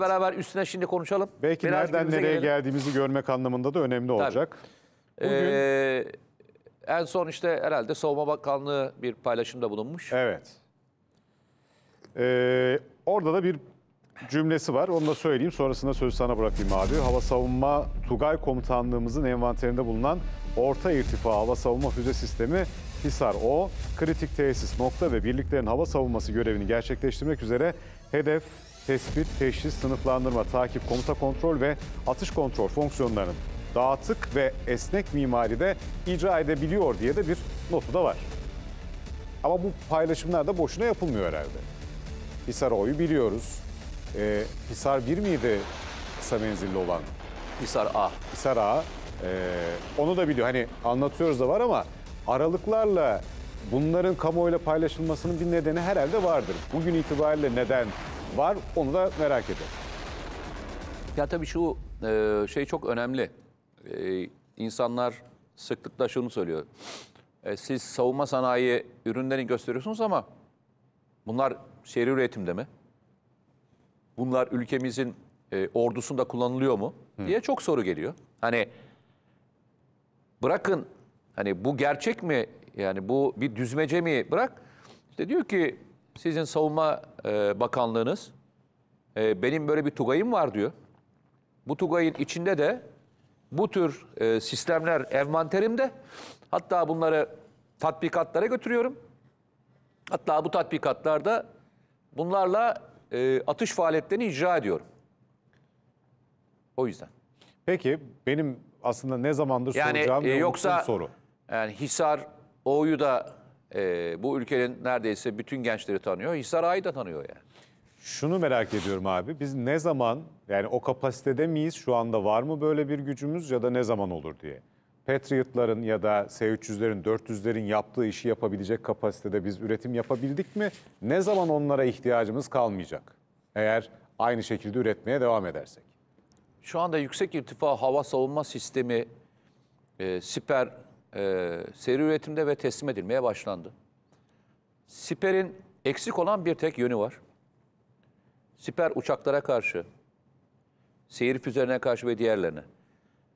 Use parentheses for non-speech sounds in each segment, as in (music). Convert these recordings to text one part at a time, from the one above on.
beraber üstüne şimdi konuşalım. Belki Biraz nereden nereye gelelim. geldiğimizi görmek anlamında da önemli olacak. Ee, Bugün... Ee, en son işte herhalde Savunma Bakanlığı bir paylaşımda bulunmuş. Evet. Ee, orada da bir cümlesi var. Onu da söyleyeyim. Sonrasında sözü sana bırakayım abi. Hava Savunma Tugay Komutanlığımızın envanterinde bulunan orta irtifa hava savunma füze sistemi Hisar O, kritik tesis nokta ve birliklerin hava savunması görevini gerçekleştirmek üzere hedef tespit, teşhis, sınıflandırma, takip, komuta kontrol ve atış kontrol fonksiyonlarının dağıtık ve esnek mimaride icra edebiliyor diye de bir notu da var. Ama bu paylaşımlar da boşuna yapılmıyor herhalde. Hisar O'yu biliyoruz. Ee, Hisar 1 miydi kısa menzilli olan? Hisar A. Hisar A. Ee, onu da biliyor. Hani anlatıyoruz da var ama aralıklarla bunların kamuoyuyla paylaşılmasının bir nedeni herhalde vardır. Bugün itibariyle neden var onu da merak ediyorum. Ya tabii şu e, şey çok önemli. E, insanlar sıklıkla şunu söylüyor. E, siz savunma sanayi ürünlerini gösteriyorsunuz ama bunlar seri üretimde mi? Bunlar ülkemizin e, ordusunda kullanılıyor mu? Hı. diye çok soru geliyor. Hani bırakın hani bu gerçek mi? Yani bu bir düzmece mi? Bırak. İşte diyor ki sizin savunma e, bakanlığınız e, benim böyle bir tugayım var diyor. Bu tugayın içinde de bu tür e, sistemler envanterimde. Hatta bunları tatbikatlara götürüyorum. Hatta bu tatbikatlarda bunlarla e, atış faaliyetlerini icra ediyorum. O yüzden. Peki benim aslında ne zamandır yani, soracağım e, yoksa, soru. Yani Hisar O'yu da e, bu ülkenin neredeyse bütün gençleri tanıyor. Hisar Ağa'yı da tanıyor yani. Şunu merak ediyorum abi. Biz ne zaman yani o kapasitede miyiz? Şu anda var mı böyle bir gücümüz ya da ne zaman olur diye. Patriot'ların ya da S-300'lerin, 400'lerin yaptığı işi yapabilecek kapasitede biz üretim yapabildik mi? Ne zaman onlara ihtiyacımız kalmayacak? Eğer aynı şekilde üretmeye devam edersek. Şu anda yüksek irtifa hava savunma sistemi, e, siper e, seri üretimde ve teslim edilmeye başlandı. Siper'in eksik olan bir tek yönü var. Siper uçaklara karşı, seyir füzelerine karşı ve diğerlerine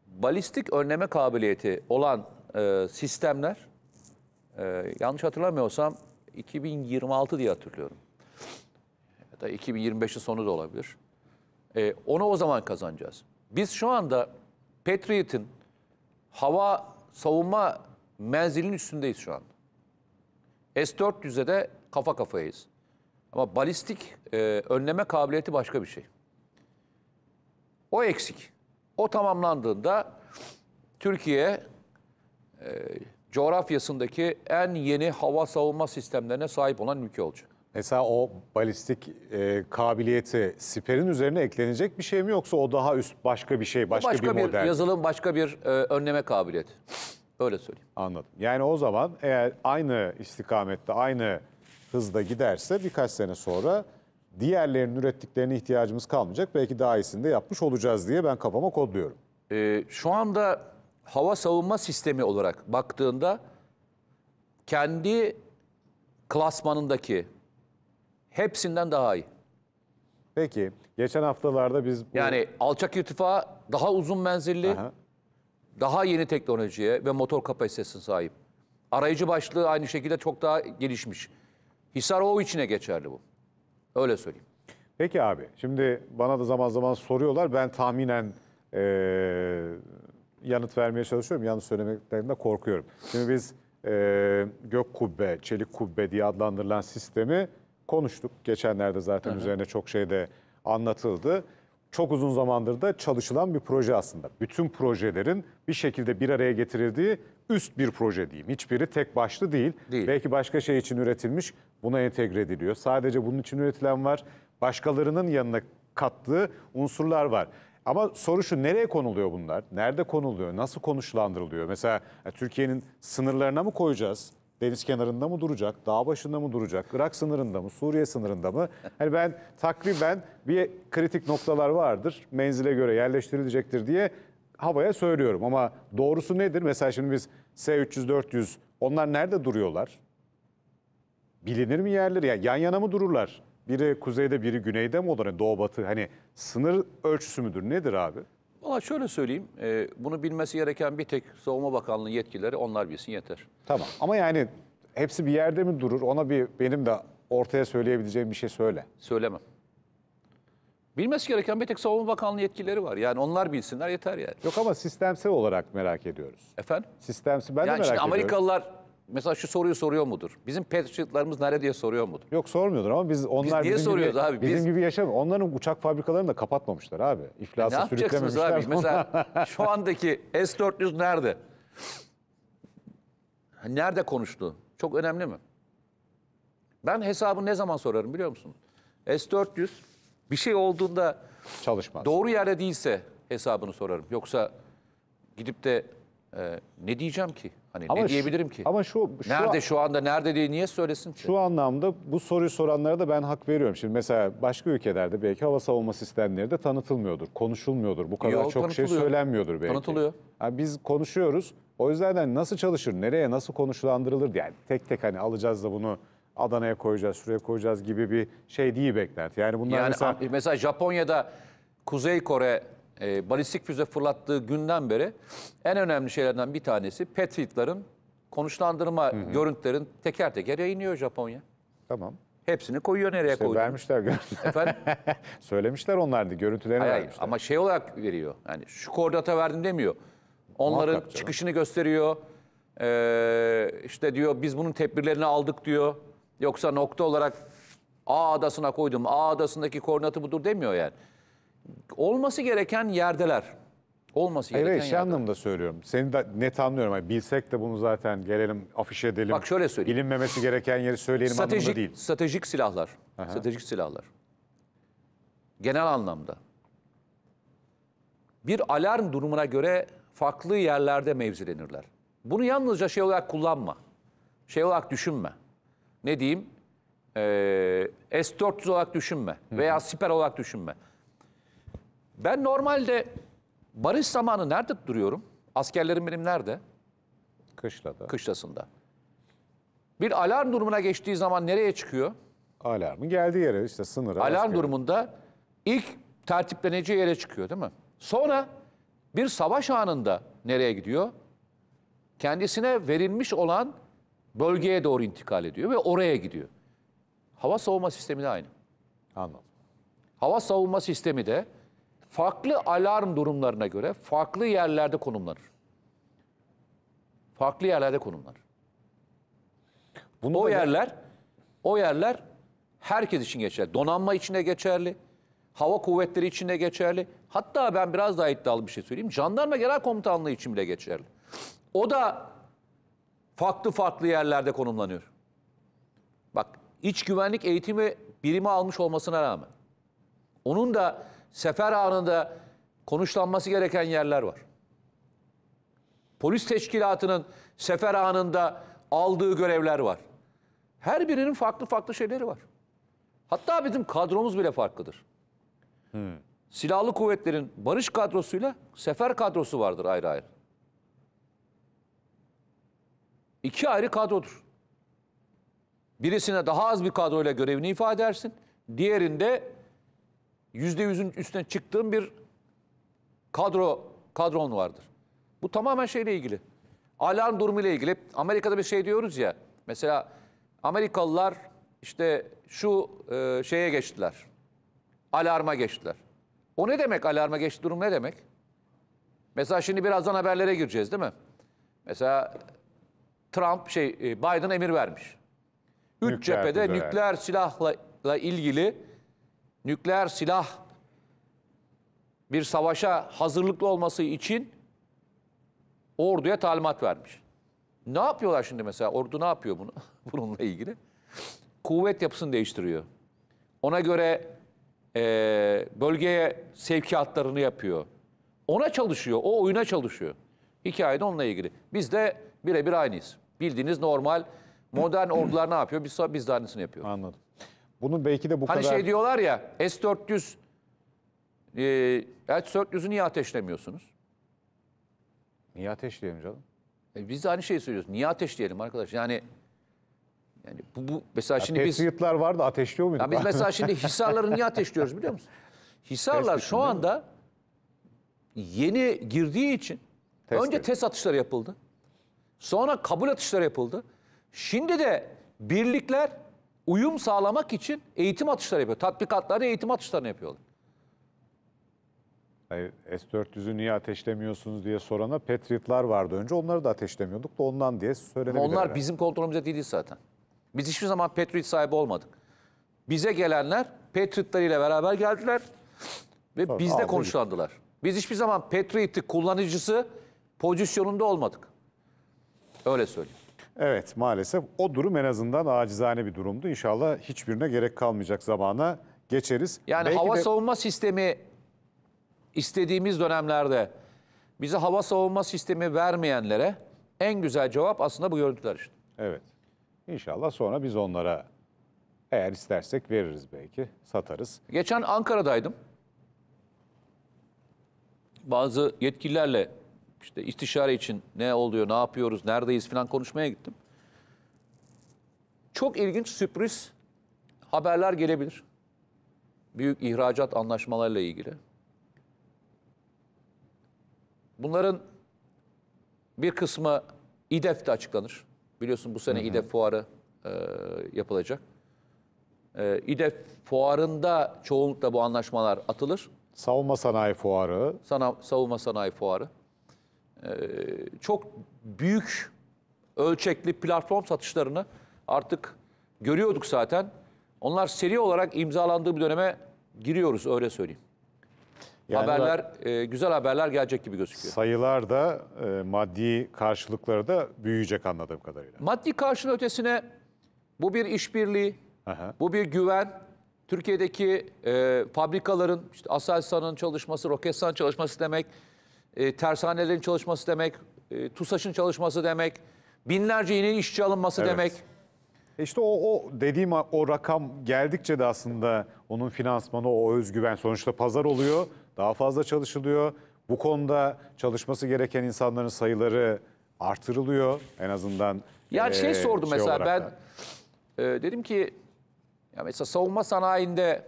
balistik önleme kabiliyeti olan e, sistemler e, yanlış hatırlamıyorsam 2026 diye hatırlıyorum. Ya da 2025'in sonu da olabilir. E, onu o zaman kazanacağız. Biz şu anda Patriot'in hava savunma menzilinin üstündeyiz şu an. S-400'e de kafa kafayız. Ama balistik e, önleme kabiliyeti başka bir şey. O eksik. O tamamlandığında Türkiye e, coğrafyasındaki en yeni hava savunma sistemlerine sahip olan ülke olacak. Mesela o balistik e, kabiliyeti siperin üzerine eklenecek bir şey mi yoksa o daha üst başka bir şey, başka, başka bir model? Başka bir yazılım, başka bir e, önleme kabiliyeti. Öyle söyleyeyim. Anladım. Yani o zaman eğer aynı istikamette, aynı hızda giderse birkaç sene sonra diğerlerinin ürettiklerine ihtiyacımız kalmayacak. Belki daha iyisini de yapmış olacağız diye ben kafama kodluyorum. E, şu anda hava savunma sistemi olarak baktığında kendi klasmanındaki hepsinden daha iyi. Peki geçen haftalarda biz... Bu... Yani alçak irtifa daha uzun menzilli, Aha. daha yeni teknolojiye ve motor kapasitesine sahip. Arayıcı başlığı aynı şekilde çok daha gelişmiş. Hisar o içine geçerli bu. Öyle söyleyeyim. Peki abi şimdi bana da zaman zaman soruyorlar. Ben tahminen ee, yanıt vermeye çalışıyorum. Yanlış söylemekten de korkuyorum. Şimdi biz e, gök kubbe, çelik kubbe diye adlandırılan sistemi konuştuk. Geçenlerde zaten Hı-hı. üzerine çok şey de anlatıldı. Çok uzun zamandır da çalışılan bir proje aslında. Bütün projelerin bir şekilde bir araya getirildiği üst bir proje diyeyim. Hiçbiri tek başlı değil. değil. Belki başka şey için üretilmiş, buna entegre ediliyor. Sadece bunun için üretilen var. Başkalarının yanına kattığı unsurlar var. Ama soru şu nereye konuluyor bunlar? Nerede konuluyor? Nasıl konuşlandırılıyor? Mesela e, Türkiye'nin sınırlarına mı koyacağız? Deniz kenarında mı duracak, dağ başında mı duracak, Irak sınırında mı, Suriye sınırında mı? Hani ben takriben bir kritik noktalar vardır, menzile göre yerleştirilecektir diye havaya söylüyorum. Ama doğrusu nedir? Mesela şimdi biz S-300, 400 onlar nerede duruyorlar? Bilinir mi yerleri? Yani yan yana mı dururlar? Biri kuzeyde, biri güneyde mi olur? Yani doğu batı hani sınır ölçüsü müdür? Nedir abi? Valla şöyle söyleyeyim, e, bunu bilmesi gereken bir tek Savunma Bakanlığı yetkileri onlar bilsin yeter. Tamam ama yani hepsi bir yerde mi durur? Ona bir benim de ortaya söyleyebileceğim bir şey söyle. Söylemem. Bilmesi gereken bir tek Savunma Bakanlığı yetkileri var. Yani onlar bilsinler yeter yani. Yok ama sistemsel olarak merak ediyoruz. Efendim? Sistemsel ben yani de merak işte ediyorum. Amerikalılar mesela şu soruyu soruyor mudur? Bizim Patriotlarımız nerede diye soruyor mudur? Yok sormuyordur ama biz onlar biz niye bizim soruyoruz gibi, abi? Biz- Bizim gibi yaşamıyor. Onların uçak fabrikalarını da kapatmamışlar abi. E, ne yapacaksınız abi? (laughs) Mesela şu andaki S-400 nerede? Nerede konuştu? Çok önemli mi? Ben hesabı ne zaman sorarım biliyor musun? S-400 bir şey olduğunda Çalışmaz. doğru yerde değilse hesabını sorarım. Yoksa gidip de e, ne diyeceğim ki? Hani ama ne diyebilirim ki? Şu, ama şu, şu nerede şu anda nerede diye niye söylesin ki? Şu anlamda bu soruyu soranlara da ben hak veriyorum. Şimdi mesela başka ülkelerde belki hava savunma sistemleri de tanıtılmıyordur, konuşulmuyordur. Bu kadar Yo, çok şey söylenmiyordur belki. Tanıtılıyor. Yani biz konuşuyoruz. O yüzden de hani nasıl çalışır, nereye nasıl konuşlandırılır yani tek tek hani alacağız da bunu Adana'ya koyacağız, şuraya koyacağız gibi bir şey değil beklenti. Yani bunlar yani mesela... mesela Japonya'da Kuzey Kore e, balistik füze fırlattığı günden beri en önemli şeylerden bir tanesi Patriot'ların konuşlandırma hı hı. görüntülerin teker teker yayınlıyor Japonya. Tamam. Hepsini koyuyor nereye işte koyuyor. vermişler görüntüleri. Efendim? (laughs) Söylemişler onlardı görüntülerini hayır, vermişler. ama şey olarak veriyor. Yani şu koordinata verdim demiyor. Onların çıkışını gösteriyor. Ee, işte diyor biz bunun tedbirlerini aldık diyor. Yoksa nokta olarak A adasına koydum. A adasındaki koordinatı budur demiyor yani olması gereken yerdeler. Olması gereken Evet şey yerdeler. anlamda söylüyorum. Seni de net anlıyorum. Yani bilsek de bunu zaten gelelim afiş edelim. Bak şöyle söyleyeyim. Bilinmemesi gereken yeri söyleyelim stratejik, anlamında değil. Stratejik silahlar. Aha. Stratejik silahlar. Genel anlamda. Bir alarm durumuna göre farklı yerlerde mevzilenirler. Bunu yalnızca şey olarak kullanma. Şey olarak düşünme. Ne diyeyim? Ee, S-400 olarak düşünme. Veya siper olarak düşünme. Ben normalde barış zamanı nerede duruyorum? Askerlerim benim nerede? Kışlada. Kışlasında. Bir alarm durumuna geçtiği zaman nereye çıkıyor? Alarmın geldiği yere işte sınıra. Alarm asker. durumunda ilk tertipleneceği yere çıkıyor değil mi? Sonra bir savaş anında nereye gidiyor? Kendisine verilmiş olan bölgeye doğru intikal ediyor ve oraya gidiyor. Hava savunma sistemi de aynı. Anladım. Hava savunma sistemi de farklı alarm durumlarına göre farklı yerlerde konumlanır. Farklı yerlerde konumlanır. Bunu o yerler o yerler herkes için geçerli. Donanma içine geçerli. Hava kuvvetleri için de geçerli. Hatta ben biraz daha iddialı bir şey söyleyeyim. Jandarma Genel Komutanlığı için bile geçerli. O da farklı farklı yerlerde konumlanıyor. Bak iç güvenlik eğitimi birimi almış olmasına rağmen. Onun da sefer anında konuşlanması gereken yerler var. Polis teşkilatının sefer anında aldığı görevler var. Her birinin farklı farklı şeyleri var. Hatta bizim kadromuz bile farklıdır. Hmm. Silahlı kuvvetlerin barış kadrosuyla sefer kadrosu vardır ayrı ayrı. İki ayrı kadrodur. Birisine daha az bir kadroyla görevini ifade edersin. Diğerinde %100'ün üstüne çıktığım bir kadro kadron vardır. Bu tamamen şeyle ilgili. Alarm durumu ile ilgili. Amerika'da bir şey diyoruz ya. Mesela Amerikalılar işte şu e, şeye geçtiler. Alarma geçtiler. O ne demek alarma geçti durum ne demek? Mesela şimdi birazdan haberlere gireceğiz değil mi? Mesela Trump şey e, Biden emir vermiş. Üç nükleer cephede nükleer silahla ilgili nükleer silah bir savaşa hazırlıklı olması için orduya talimat vermiş. Ne yapıyorlar şimdi mesela? Ordu ne yapıyor bunu? (laughs) Bununla ilgili. Kuvvet yapısını değiştiriyor. Ona göre e, bölgeye sevkiyatlarını yapıyor. Ona çalışıyor, o oyuna çalışıyor. Hikaye de onunla ilgili. Biz de birebir aynıyız. Bildiğiniz normal modern ordular ne yapıyor? Biz, biz de aynısını yapıyoruz. Anladım. Bunun belki de bu hani kadar... Hani şey diyorlar ya S-400, e, S-400'ü niye ateşlemiyorsunuz? Niye ateşleyelim canım? E, biz de aynı şeyi söylüyoruz. Niye ateşleyelim arkadaş? Yani yani bu, bu mesela ya şimdi biz... Patriotlar vardı ateşliyor muyduk? Ya biz mesela şimdi (laughs) Hisarları niye ateşliyoruz biliyor musun? Hisarlar şu anda yeni girdiği için test önce test atışları yapıldı. Sonra kabul atışları yapıldı. Şimdi de birlikler uyum sağlamak için eğitim atışları yapıyor. Tatbikatlarda eğitim atışlarını yapıyorlar. S-400'ü niye ateşlemiyorsunuz diye sorana Patriot'lar vardı önce. Onları da ateşlemiyorduk da ondan diye söylenebilir. Onlar herhalde. bizim kontrolümüzde değildi zaten. Biz hiçbir zaman Patriot sahibi olmadık. Bize gelenler Patriot'larıyla beraber geldiler ve Sonra bizde konuşlandılar. Biz hiçbir zaman Patriot'i kullanıcısı pozisyonunda olmadık. Öyle söyleyeyim. Evet maalesef o durum en azından acizane bir durumdu. İnşallah hiçbirine gerek kalmayacak zamana geçeriz. Yani Belki hava de... savunma sistemi istediğimiz dönemlerde bize hava savunma sistemi vermeyenlere en güzel cevap aslında bu görüntüler işte. Evet. İnşallah sonra biz onlara eğer istersek veririz belki, satarız. Geçen Ankara'daydım. Bazı yetkililerle işte istişare için ne oluyor, ne yapıyoruz, neredeyiz falan konuşmaya gittim. Çok ilginç sürpriz haberler gelebilir. Büyük ihracat anlaşmalarıyla ilgili. Bunların bir kısmı İDEF'te açıklanır. Biliyorsun bu sene hı hı. İDEF fuarı e, yapılacak. E, İDEF fuarında çoğunlukla bu anlaşmalar atılır. Savunma Sanayi Fuarı. Sana, savunma Sanayi Fuarı. Ee, çok büyük ölçekli platform satışlarını artık görüyorduk zaten. Onlar seri olarak imzalandığı bir döneme giriyoruz öyle söyleyeyim. Yani haberler e, güzel haberler gelecek gibi gözüküyor. Sayılar da e, maddi karşılıkları da büyüyecek anladığım kadarıyla. Maddi karşılığın ötesine bu bir işbirliği, bu bir güven. Türkiye'deki e, fabrikaların işte Aselsan'ın çalışması, Roketsan çalışması demek e, tersanelerin çalışması demek, e, TUSAŞ'ın çalışması demek, binlerce yeni işçi alınması Evet. demek. E işte o, o dediğim o rakam geldikçe de aslında onun finansmanı, o özgüven sonuçta pazar oluyor. Daha fazla çalışılıyor. Bu konuda çalışması gereken insanların sayıları artırılıyor en azından. Ya şey eee, sordum şey mesela ben e, dedim ki ya mesela savunma sanayinde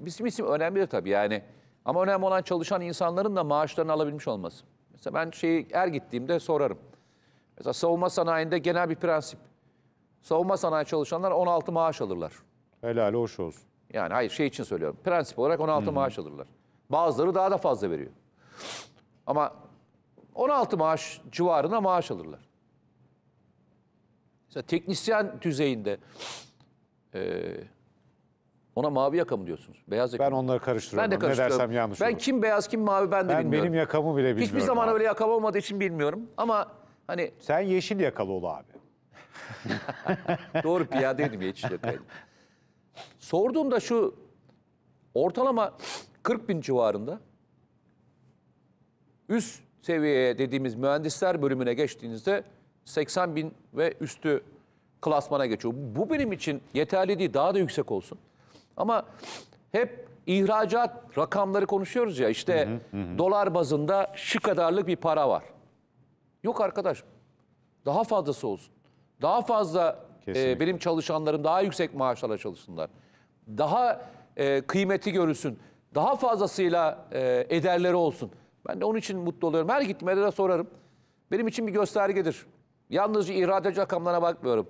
bizim isim önemli tabii yani ama önemli olan çalışan insanların da maaşlarını alabilmiş olması. Mesela ben şey er gittiğimde sorarım. Mesela savunma sanayinde genel bir prensip. Savunma sanayi çalışanlar 16 maaş alırlar. Helal hoş olsun. Yani hayır şey için söylüyorum. Prensip olarak 16 Hı -hı. maaş alırlar. Bazıları daha da fazla veriyor. Ama 16 maaş civarına maaş alırlar. Mesela teknisyen düzeyinde e, ona mavi yaka mı diyorsunuz? Beyaz yaka Ben onları karıştırıyorum. Ben de karıştırıyorum. Ne dersem yanlış Ben olur. kim beyaz kim mavi ben de ben bilmiyorum. benim yakamı bile bilmiyorum. Hiçbir zaman abi. öyle yakam olmadığı için bilmiyorum. Ama hani Sen yeşil yakalı ol abi. (laughs) doğru piyadeydim geçiş yakaydım. Sorduğumda şu ortalama 40 bin civarında üst seviyeye dediğimiz mühendisler bölümüne geçtiğinizde 80 bin ve üstü klasmana geçiyor. Bu benim için yeterli değil daha da yüksek olsun. Ama hep ihracat rakamları konuşuyoruz ya işte hı hı hı. dolar bazında şu kadarlık bir para var. Yok arkadaş daha fazlası olsun. Daha fazla e, benim çalışanlarım daha yüksek maaşlarla çalışsınlar. Daha e, kıymeti görülsün. Daha fazlasıyla e, ederleri olsun. Ben de onun için mutlu oluyorum. Her gitmede de sorarım. Benim için bir göstergedir. Yalnızca ihracat rakamlarına bakmıyorum.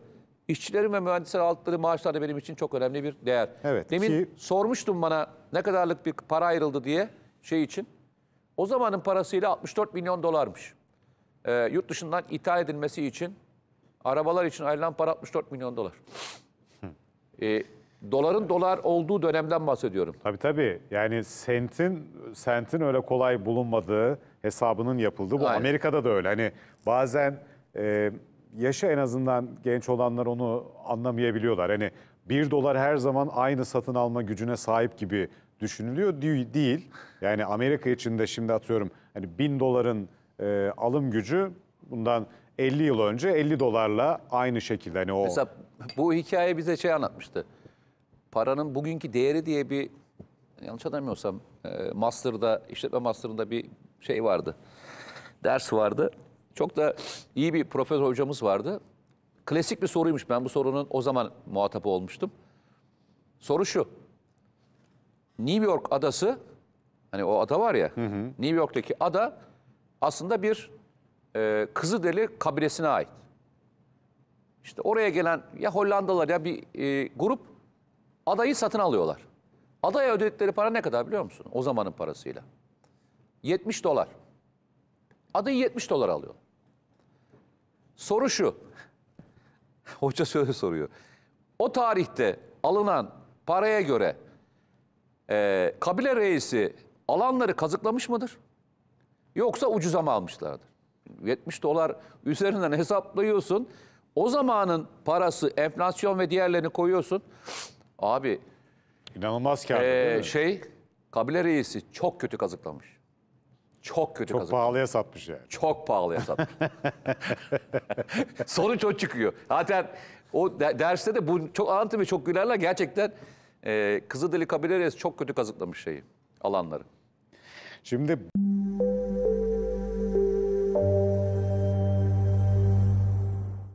İşçilerin ve mühendisler aldıkları maaşlar da benim için çok önemli bir değer. Evet, Demin ki... sormuştum bana ne kadarlık bir para ayrıldı diye şey için. O zamanın parasıyla 64 milyon dolarmış. Ee, yurt dışından ithal edilmesi için arabalar için ayrılan para 64 milyon dolar. Ee, doların dolar olduğu dönemden bahsediyorum. Tabii tabii. Yani sentin sentin öyle kolay bulunmadığı hesabının yapıldığı. Bu Aynen. Amerika'da da öyle. Hani bazen e, Yaşa en azından genç olanlar onu anlamayabiliyorlar. Hani bir dolar her zaman aynı satın alma gücüne sahip gibi düşünülüyor değil. Yani Amerika için de şimdi atıyorum hani bin doların e, alım gücü bundan 50 yıl önce 50 dolarla aynı şekilde hani o Mesela bu hikaye bize şey anlatmıştı. Paranın bugünkü değeri diye bir yanlış hatırlamıyorsam e, master'da işletme master'ında bir şey vardı. Ders vardı. Çok da iyi bir profesör hocamız vardı. Klasik bir soruymuş. Ben bu sorunun o zaman muhatabı olmuştum. Soru şu. New York adası, hani o ada var ya, hı hı. New York'taki ada aslında bir e, Kızıdeli kabilesine ait. İşte oraya gelen ya Hollandalılar ya bir e, grup adayı satın alıyorlar. Adaya ödedikleri para ne kadar biliyor musun? O zamanın parasıyla. 70 dolar. Adayı 70 dolar alıyorlar. Soru şu. Hoca şöyle soruyor. O tarihte alınan paraya göre e, kabile reisi alanları kazıklamış mıdır? Yoksa ucuza mı almışlardır? 70 dolar üzerinden hesaplıyorsun. O zamanın parası, enflasyon ve diğerlerini koyuyorsun. Abi. İnanılmaz kâr. E, şey, kabile reisi çok kötü kazıklamış. Çok kötü Çok pahalıya satmış yani. Çok pahalıya satmış. Sonuç o çıkıyor. Zaten o derste de bu çok anlatır ve çok gülerler. Gerçekten e, Kızılderili kabileri çok kötü kazıklamış şeyi, alanları. Şimdi